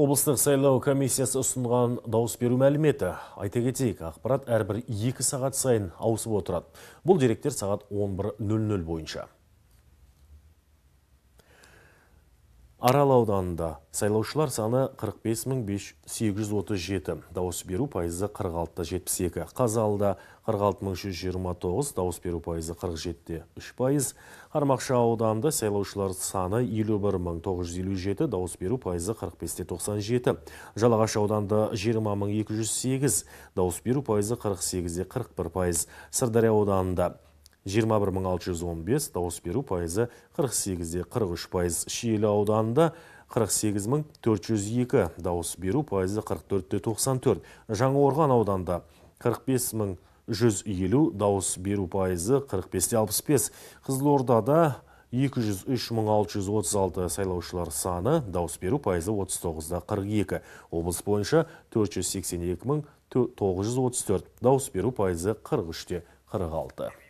облыстық сайлау комиссиясы ұсынған дауыс беру мәліметі айта кетейік ақпарат әрбір екі сағат сайын ауысып отырады бұл деректер сағат 11.00 бойынша арал ауданында сайлаушылар саны 45837 дауыс беру пайызы 46.72. қазалда қазалыда 46129 дауыс беру пайызы 47.3 пайыз Армақша ауданында сайлаушылар саны 51957 дауыс беру пайызы 45.97, жалағаш ауданында 20208 дауыс беру пайызы 48.41 пайыз сырдария ауданында 21615 дауыс беру пайызы 48-де 43 пайыз. Шиелі ауданында 48402 дауыс беру пайызы 44-те 94. орған ауданында 45150 дауыс беру пайызы 45-те 65. Қызылордада 203636 сайлаушылар саны дауыс беру пайызы 39-да 42. Обыз бойынша 482934 дауыс беру пайызы 43-те 46.